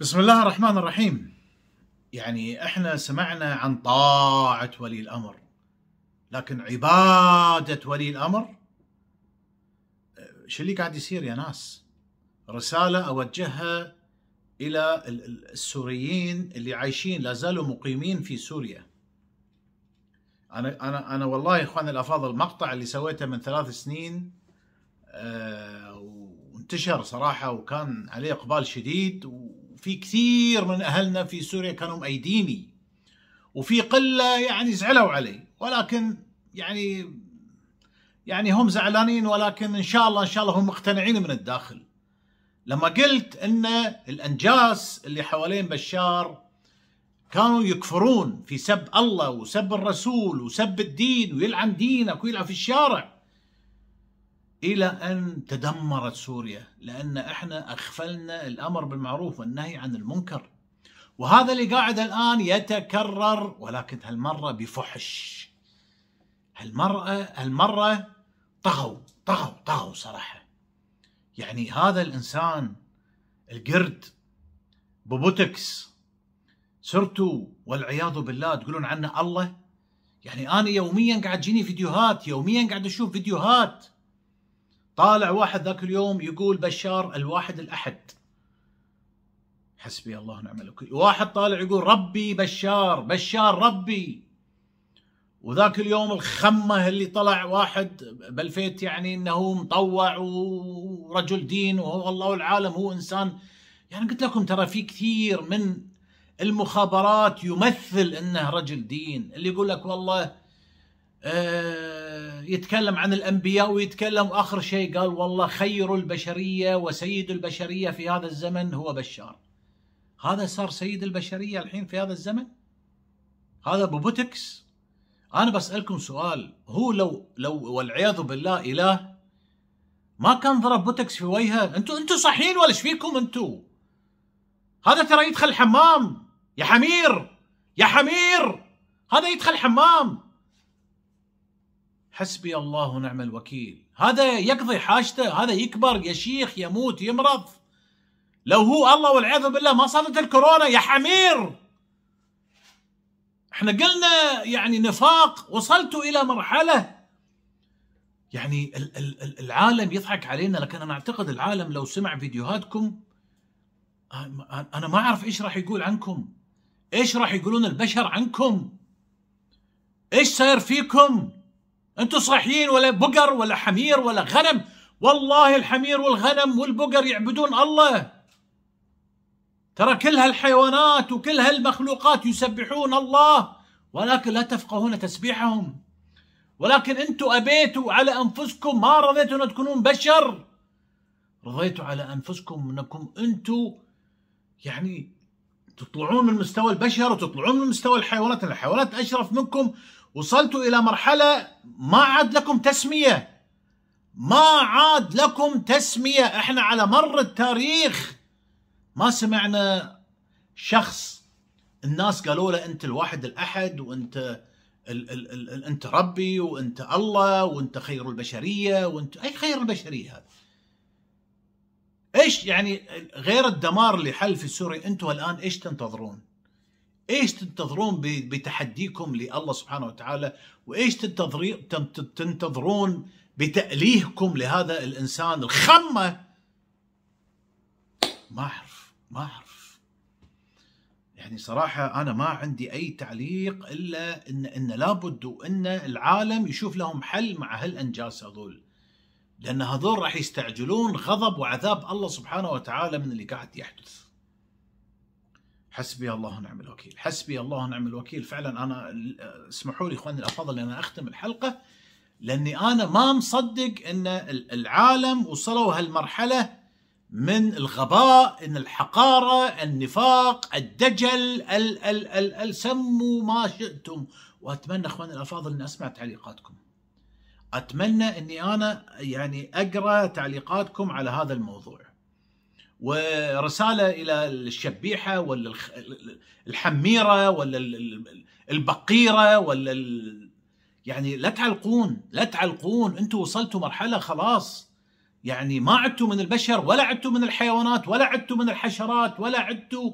بسم الله الرحمن الرحيم يعني احنا سمعنا عن طاعة ولي الأمر لكن عبادة ولي الأمر شو اللي قاعد يصير يا ناس رسالة أوجهها إلى السوريين اللي عايشين لا زالوا مقيمين في سوريا أنا أنا أنا والله يا الأفاضل المقطع اللي سويته من ثلاث سنين أه وانتشر صراحة وكان عليه إقبال شديد و في كثير من أهلنا في سوريا كانوا مأيديني وفي قلة يعني زعلوا علي ولكن يعني يعني هم زعلانين ولكن إن شاء الله إن شاء الله هم مقتنعين من الداخل لما قلت أن الأنجاس اللي حوالين بشار كانوا يكفرون في سب الله وسب الرسول وسب الدين ويلعن دينك ويلعن في الشارع الى ان تدمرت سوريا لان احنا اغفلنا الامر بالمعروف والنهي عن المنكر وهذا اللي قاعد الان يتكرر ولكن هالمره بفحش هالمره هالمره طغوا طغوا طغوا صراحه يعني هذا الانسان القرد بوبوتكس سرتو والعياذ بالله تقولون عنه الله يعني انا يوميا قاعد تجيني فيديوهات يوميا قاعد اشوف فيديوهات طالع واحد ذاك اليوم يقول بشار الواحد الأحد حسبي الله ونعم الوكيل واحد طالع يقول ربي بشار بشار ربي وذاك اليوم الخمه اللي طلع واحد بالفيت يعني انه مطوع ورجل دين وهو الله العالم هو انسان يعني قلت لكم ترى في كثير من المخابرات يمثل انه رجل دين اللي يقول لك والله آه يتكلم عن الانبياء ويتكلم واخر شيء قال والله خير البشريه وسيد البشريه في هذا الزمن هو بشار. هذا صار سيد البشريه الحين في هذا الزمن؟ هذا بوبوتكس؟ انا بسالكم سؤال هو لو لو والعياذ بالله اله ما كان ضرب بوتكس في وجهه، انتوا انتوا صحيين ولا ايش فيكم انتوا؟ هذا ترى يدخل الحمام يا حمير يا حمير هذا يدخل حمام حسبي الله ونعم الوكيل هذا يقضي حاجته هذا يكبر يشيخ يموت يمرض لو هو الله والعياذ بالله ما صارت الكورونا يا حمير احنا قلنا يعني نفاق وصلتوا الى مرحله يعني العالم يضحك علينا لكن انا اعتقد العالم لو سمع فيديوهاتكم انا ما اعرف ايش راح يقول عنكم ايش راح يقولون البشر عنكم ايش صاير فيكم انتم صحيين ولا بقر ولا حمير ولا غنم والله الحمير والغنم والبقر يعبدون الله ترى كل هالحيوانات وكل هالمخلوقات يسبحون الله ولكن لا تفقهون تسبيحهم ولكن انتم ابيتوا على انفسكم ما رضيتوا ان تكونون بشر رضيتوا على انفسكم انكم انتم يعني تطلعون من مستوى البشر وتطلعون من مستوى الحيوانات الحيوانات اشرف منكم وصلتوا إلى مرحلة ما عاد لكم تسمية ما عاد لكم تسمية احنا على مر التاريخ ما سمعنا شخص الناس قالوا له انت الواحد الاحد وانت ال ال ال ال انت ربي وانت الله وانت خير البشريه وانت اي خير البشريه هذا ايش يعني غير الدمار اللي حل في سوريا انتم الان ايش تنتظرون؟ ايش تنتظرون بتحديكم لله سبحانه وتعالى وايش تنتظرون بتأليهكم لهذا الانسان الخمه ما اعرف ما اعرف يعني صراحه انا ما عندي اي تعليق الا ان ان لابد وان العالم يشوف لهم حل مع هالانجاس هذول لان هذول راح يستعجلون غضب وعذاب الله سبحانه وتعالى من اللي قاعد يحدث حسبي الله ونعم الوكيل حسبي الله ونعم الوكيل فعلا انا اسمحوا لي اخواني الافاضل ان انا اختم الحلقه لاني انا ما مصدق ان العالم وصلوا هالمرحله من الغباء ان الحقاره النفاق الدجل ال ال ال ال سموا ما شئتم واتمنى اخواني الافاضل اني اسمع تعليقاتكم اتمنى اني انا يعني اقرا تعليقاتكم على هذا الموضوع ورساله الى الشبيحه ولا الحميره ولا البقيره ولا ال... يعني لا تعلقون لا تعلقون انتم وصلتوا مرحله خلاص يعني ما عدتوا من البشر ولا عدتوا من الحيوانات ولا عدتوا من الحشرات ولا عدتوا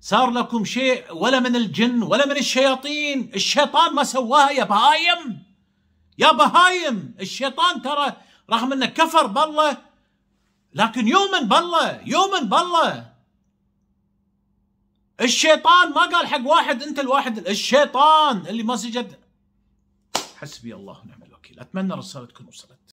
صار لكم شيء ولا من الجن ولا من الشياطين الشيطان ما سواها يا بهايم يا بهايم الشيطان ترى رغم انه كفر بالله لكن يؤمن بالله يؤمن بالله الشيطان ما قال حق واحد انت الواحد الشيطان اللي ما سجد حسبي الله ونعم الوكيل اتمنى رسالة تكون وصلت